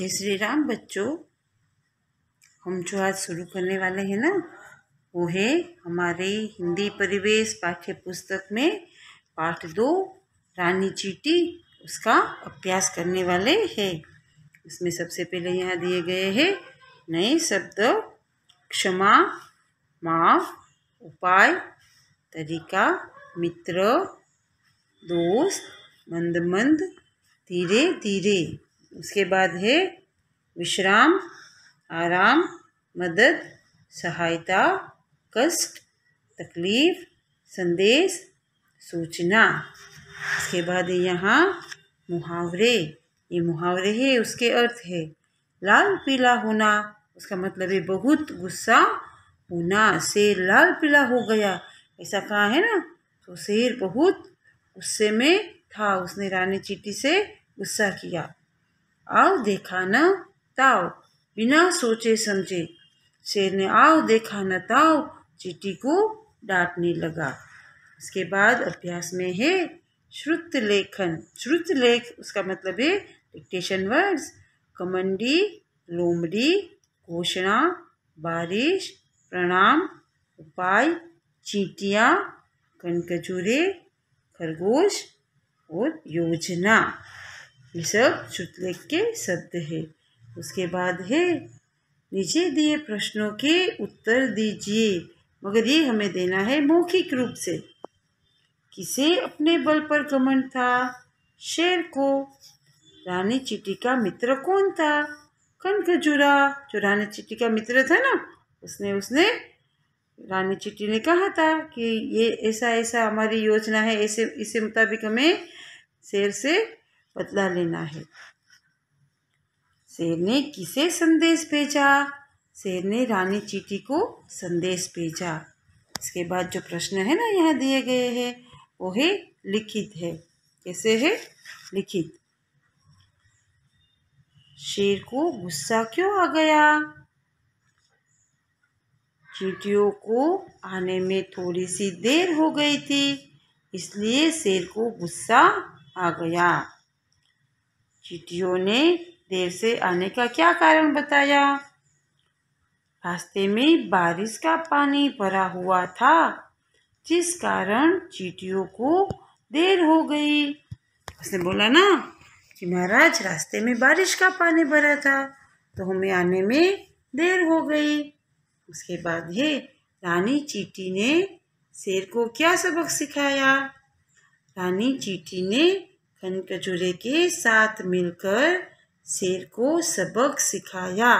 जय श्री राम बच्चों हम जो आज शुरू करने वाले हैं ना वो है हमारे हिंदी परिवेश पाठ्य पुस्तक में पाठ दो रानी चीटी उसका अभ्यास करने वाले हैं इसमें सबसे पहले यहाँ दिए गए हैं नए शब्द क्षमा माफ उपाय तरीका मित्र दोस्त मंद मंद धीरे धीरे उसके बाद है विश्राम आराम मदद सहायता कष्ट तकलीफ़ संदेश सूचना इसके बाद यहाँ मुहावरे ये मुहावरे है उसके अर्थ है लाल पीला होना उसका मतलब है बहुत गुस्सा होना शेर लाल पीला हो गया ऐसा कहा है ना तो शेर बहुत गुस्से में था उसने रानी चीटी से गुस्सा किया आओ देखा न ताओ बिना सोचे समझे शेर ने आओ देखा न ताओ चीटी को डांटने लगा इसके बाद अभ्यास में है श्रुत लेखन श्रुत लेख उसका मतलब है डिक्टेशन वर्ड्स कमंडी लोमड़ी घोषणा बारिश प्रणाम उपाय चीटियाँ कनकजूरे खरगोश और योजना ये सब शुक्ल के शब्द है उसके बाद है नीचे दिए प्रश्नों के उत्तर दीजिए मगर ये हमें देना है मौखिक रूप से किसे अपने बल पर घमंड था शेर को रानी चिट्टी का मित्र कौन था खजूरा जो रानी चिट्टी का मित्र था ना उसने उसने रानी चिट्टी ने कहा था कि ये ऐसा ऐसा हमारी योजना है ऐसे इसी मुताबिक हमें शेर से बदला लेना है शेर ने किसे संदेश भेजा शेर ने रानी चीटी को संदेश भेजा इसके बाद जो प्रश्न है ना यहाँ दिए गए हैं वो है लिखित है कैसे है लिखित शेर को गुस्सा क्यों आ गया चीटियों को आने में थोड़ी सी देर हो गई थी इसलिए शेर को गुस्सा आ गया चीटियों ने देर से आने का क्या कारण बताया रास्ते में बारिश का पानी भरा हुआ था जिस कारण चीटियों को देर हो गई उसने बोला ना कि महाराज रास्ते में बारिश का पानी भरा था तो हमें आने में देर हो गई उसके बाद ये रानी चीटी ने शेर को क्या सबक सिखाया रानी चीटी ने खन के साथ मिलकर शेर को सबक सिखाया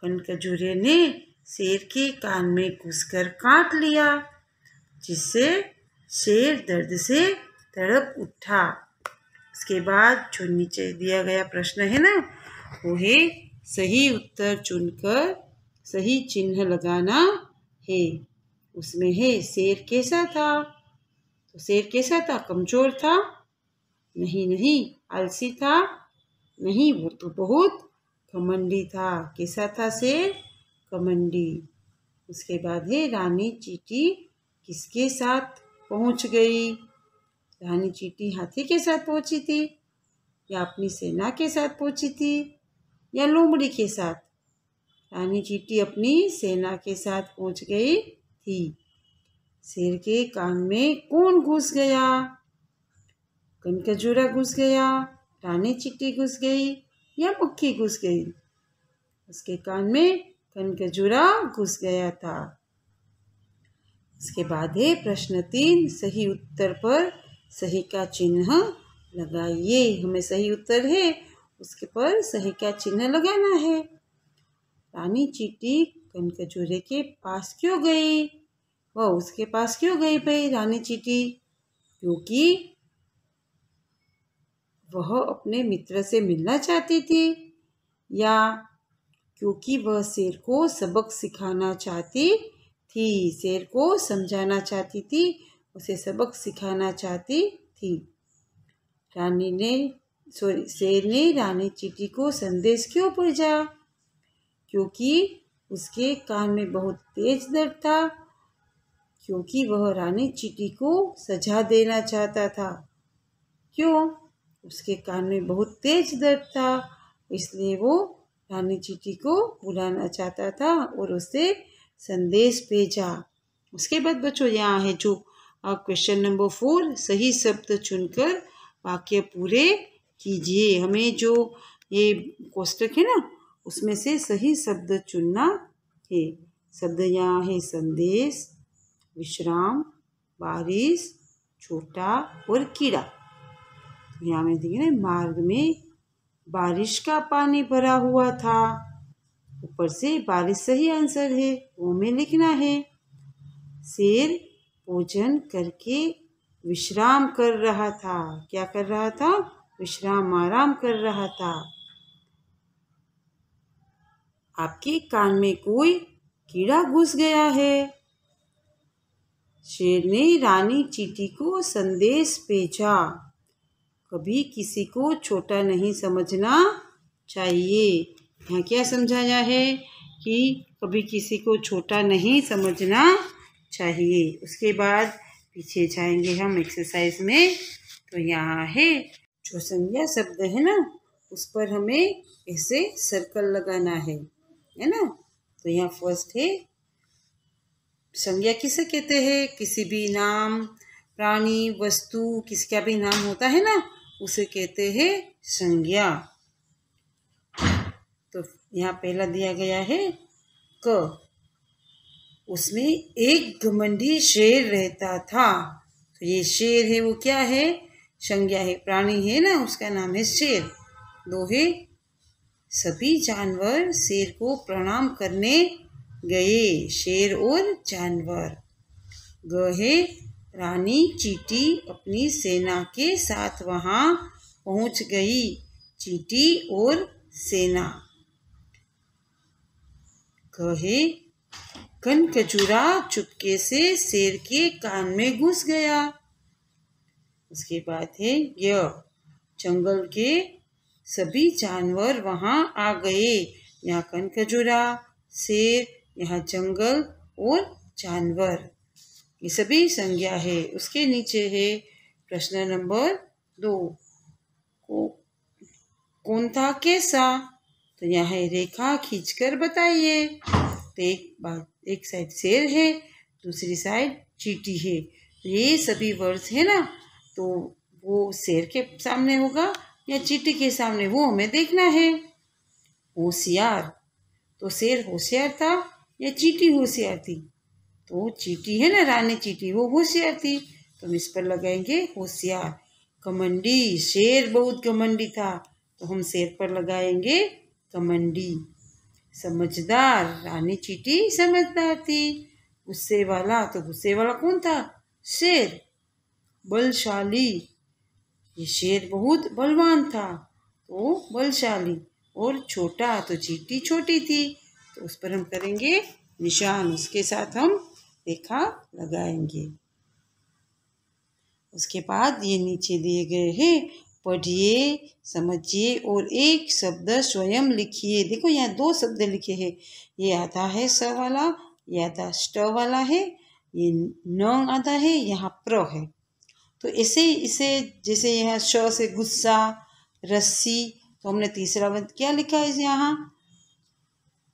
खन ने शेर के कान में घुसकर काट लिया जिससे शेर दर्द से तड़प उठा इसके बाद जो नीचे दिया गया प्रश्न है ना वो है सही उत्तर चुनकर सही चिन्ह लगाना है उसमें है शेर कैसा था तो शेर कैसा था कमज़ोर था नहीं नहीं आलसी था नहीं वो तो बहुत कमंडी था कैसा था से कमंडी उसके बाद है रानी चीटी किसके साथ पहुंच गई रानी चीटी हाथी के साथ पहुंची थी या अपनी सेना के साथ पहुंची थी या लोमड़ी के साथ रानी चीटी अपनी सेना के साथ पहुंच गई थी शेर के कान में कौन घुस गया वन घुस गया रानी चिट्टी घुस गई या मक्खी घुस गई उसके कान में कनकजूरा घुस गया था इसके बाद है प्रश्न तीन सही उत्तर पर सही का चिन्ह लगाइए हमें सही उत्तर है उसके पर सही का चिन्ह लगाना है रानी चीटी कनकजूरे के पास क्यों गई वह उसके पास क्यों गई भाई रानी चीटी क्योंकि वह अपने मित्र से मिलना चाहती थी या क्योंकि वह शेर को सबक सिखाना चाहती थी शेर को समझाना चाहती थी उसे सबक सिखाना चाहती थी रानी ने सॉरी शेर ने रानी चीटी को संदेश क्यों भेजा क्योंकि उसके कान में बहुत तेज दर्द था क्योंकि वह रानी चीटी को सजा देना चाहता था क्यों उसके कान में बहुत तेज दर्द था इसलिए वो रानी चीटी को बुलाना चाहता था और उससे संदेश भेजा उसके बाद बच्चों यहाँ है जो आप क्वेश्चन नंबर फोर सही शब्द चुनकर वाक्य पूरे कीजिए हमें जो ये कोष्टक है ना उसमें से सही शब्द चुनना है शब्द यहाँ है संदेश विश्राम बारिश छोटा और कीड़ा यहाँ में देखिए ना मार्ग में बारिश का पानी भरा हुआ था ऊपर से बारिश सही आंसर है वो में लिखना है शेर भोजन करके विश्राम कर रहा था क्या कर रहा था विश्राम आराम कर रहा था आपके कान में कोई कीड़ा घुस गया है शेर ने रानी चीटी को संदेश भेजा कभी किसी को छोटा नहीं समझना चाहिए यहाँ क्या समझाया है कि कभी किसी को छोटा नहीं समझना चाहिए उसके बाद पीछे जाएंगे हम एक्सरसाइज में तो यहाँ है जो संज्ञा शब्द है ना उस पर हमें ऐसे सर्कल लगाना है है ना तो यहाँ फर्स्ट है संज्ञा किसे कहते हैं किसी भी नाम प्राणी वस्तु किसका भी नाम होता है ना उसे कहते हैं संज्ञा तो यहाँ पहला दिया गया है क उसमें एक घमंडी शेर रहता था तो ये शेर है वो क्या है संज्ञा है प्राणी है ना उसका नाम है शेर दो है सभी जानवर शेर को प्रणाम करने गए शेर और जानवर ग है रानी चीटी अपनी सेना के साथ वहाँ पहुँच गई चीटी और सेना कहे कनकचूरा चुपके से शेर के कान में घुस गया उसके बाद है यह जंगल के सभी जानवर वहाँ आ गए यहाँ कनखजुरा शेर यहाँ जंगल और जानवर ये सभी संज्ञा है उसके नीचे है प्रश्न नंबर दो को कौन था कैसा तो यहाँ है रेखा खींचकर बताइए तो एक बात एक साइड शेर है दूसरी साइड चीटी है तो ये सभी वर्ड्स है ना तो वो शेर के सामने होगा या चीटी के सामने वो हमें देखना है होशियार तो शेर होशियार था या चीटी होशियार थी तो वो चीटी है ना रानी चीटी वो होशियार थी तो हम इस पर लगाएंगे होशियार कमंडी शेर बहुत कमंडी था तो हम शेर पर लगाएंगे कमंडी समझदार रानी चीटी समझदार थी गुस्से वाला तो गुस्से वाला कौन था शेर बलशाली ये शेर बहुत बलवान था तो बलशाली और छोटा तो चीटी छोटी थी तो उस पर हम करेंगे निशान उसके साथ हम रेखा लगाएंगे उसके बाद ये नीचे दिए गए हैं पढ़िए समझिए और एक शब्द स्वयं लिखिए देखो यहाँ दो शब्द लिखे हैं ये आता है स वाला ये आता स्ट वाला है ये नंग आता है यहाँ प्र है तो ऐसे इसे जैसे यहाँ श से गुस्सा रस्सी तो हमने तीसरा वर्ड क्या लिखा है यहाँ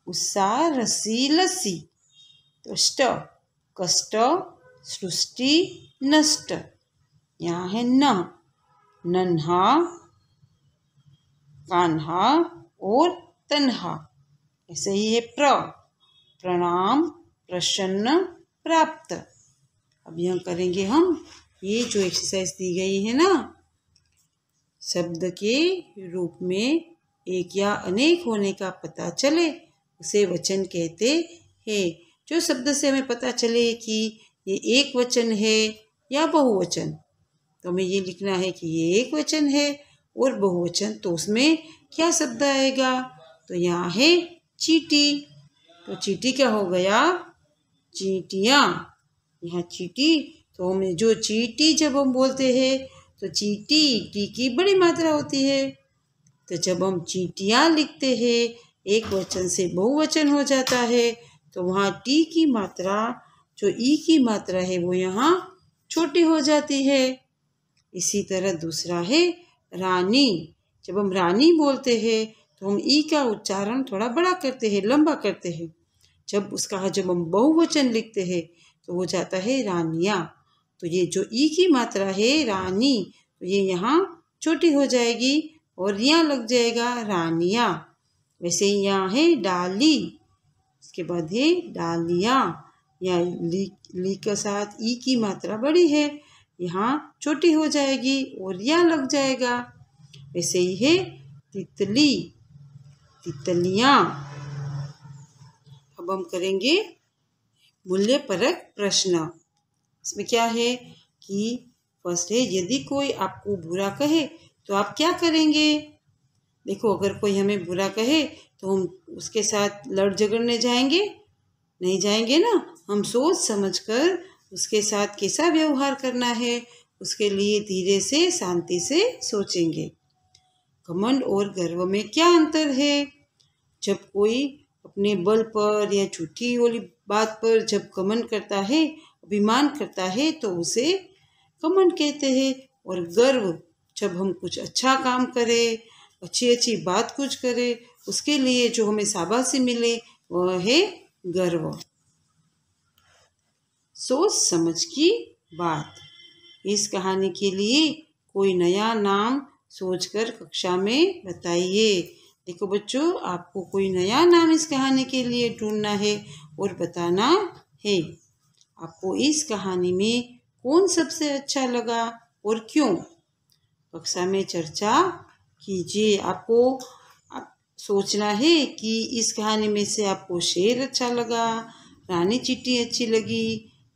गुस्सा रस्सी लस्सी तो स्ट कष्ट सृष्टि नष्ट यहाँ है न नन्हा कान्हा और तन्हा ऐसे ही है प्र प्रणाम प्रसन्न प्राप्त अब यह करेंगे हम ये जो एक्सरसाइज दी गई है ना शब्द के रूप में एक या अनेक होने का पता चले उसे वचन कहते हैं जो शब्द से हमें पता चले कि ये एक वचन है या बहुवचन तो हमें ये लिखना है कि ये एक वचन है और बहुवचन तो उसमें क्या शब्द आएगा तो यहाँ है चीटी तो चीटी क्या हो गया चीटियाँ यहाँ चीटी तो हमें जो चीटी जब हम बोलते हैं तो चीटी टी की बड़ी मात्रा होती है तो जब हम चीटियाँ लिखते हैं एक वचन से बहुवचन हो जाता है तो वहाँ टी की मात्रा जो ई की मात्रा है वो यहाँ छोटी हो जाती है इसी तरह दूसरा है रानी जब हम रानी बोलते हैं तो हम ई का उच्चारण थोड़ा बड़ा करते हैं लंबा करते हैं जब उसका जब हम बहुवचन लिखते हैं तो वो जाता है रानिया तो ये जो ई की मात्रा है रानी तो ये यहाँ छोटी हो जाएगी और यहाँ लग जाएगा रानिया वैसे यहाँ है डाली के बाद ही दिया या ली ली के साथ ई की मात्रा बड़ी है यहाँ छोटी हो जाएगी और या लग जाएगा वैसे ही है तितली तितलियाँ अब हम करेंगे मूल्य परक प्रश्न इसमें क्या है कि फर्स्ट है यदि कोई आपको बुरा कहे तो आप क्या करेंगे देखो अगर कोई हमें बुरा कहे तो हम उसके साथ लड़ झगड़ने जाएंगे नहीं जाएंगे ना हम सोच समझ कर उसके साथ कैसा व्यवहार करना है उसके लिए धीरे से शांति से सोचेंगे घमंड और गर्व में क्या अंतर है जब कोई अपने बल पर या झूठी वाली बात पर जब घमंड करता है अभिमान करता है तो उसे घमंड कहते हैं और गर्व जब हम कुछ अच्छा काम करें अच्छी अच्छी बात कुछ करें उसके लिए जो हमें शाबाशी मिले वह है गर्व सोच समझ की बात इस कहानी के लिए कोई नया नाम सोचकर कक्षा में बताइए देखो बच्चों आपको कोई नया नाम इस कहानी के लिए ढूंढना है और बताना है आपको इस कहानी में कौन सबसे अच्छा लगा और क्यों कक्षा में चर्चा कीजिए आपको सोचना है कि इस कहानी में से आपको शेर अच्छा लगा रानी चिट्टी अच्छी लगी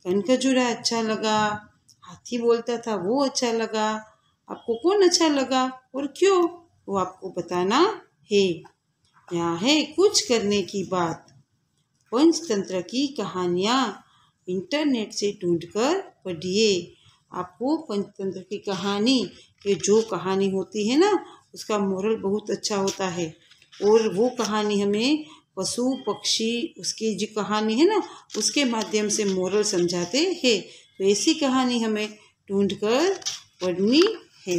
कनखजूरा अच्छा लगा हाथी बोलता था वो अच्छा लगा आपको कौन अच्छा लगा और क्यों वो आपको बताना है यहाँ है कुछ करने की बात पंचतंत्र की कहानियाँ इंटरनेट से ढूंढकर पढ़िए आपको पंचतंत्र की कहानी ये जो कहानी होती है ना उसका मोरल बहुत अच्छा होता है और वो कहानी हमें पशु पक्षी उसकी जो कहानी है ना उसके माध्यम से मोरल समझाते हैं तो ऐसी कहानी हमें ढूंढ कर पढ़नी है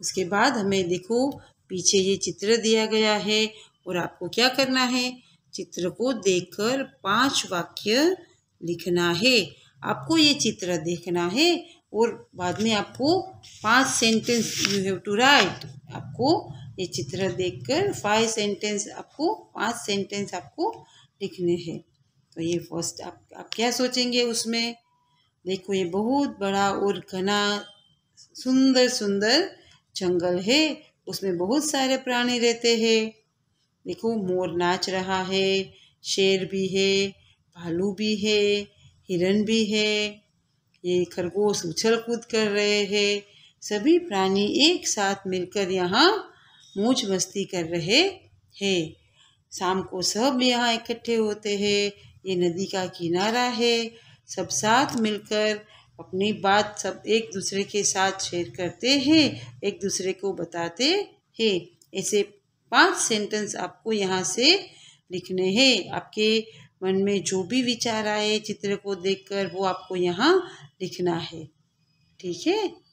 उसके बाद हमें देखो पीछे ये चित्र दिया गया है और आपको क्या करना है चित्र को देखकर पांच वाक्य लिखना है आपको ये चित्र देखना है और बाद में आपको पांच sentence you have to write आपको ये चित्र देखकर फाइव सेंटेंस आपको पांच सेंटेंस आपको लिखने हैं तो ये फर्स्ट आप आप क्या सोचेंगे उसमें देखो ये बहुत बड़ा और घना सुंदर सुंदर जंगल है उसमें बहुत सारे प्राणी रहते हैं देखो मोर नाच रहा है शेर भी है भालू भी है हिरण भी है ये खरगोश उछल कूद कर रहे हैं सभी प्राणी एक साथ मिलकर यहाँ मौज मस्ती कर रहे हैं शाम को सब यहाँ इकट्ठे होते हैं ये नदी का किनारा है सब साथ मिलकर अपनी बात सब एक दूसरे के साथ शेयर करते हैं एक दूसरे को बताते हैं ऐसे पांच सेंटेंस आपको यहाँ से लिखने हैं आपके मन में जो भी विचार आए चित्र को देखकर वो आपको यहाँ लिखना है ठीक है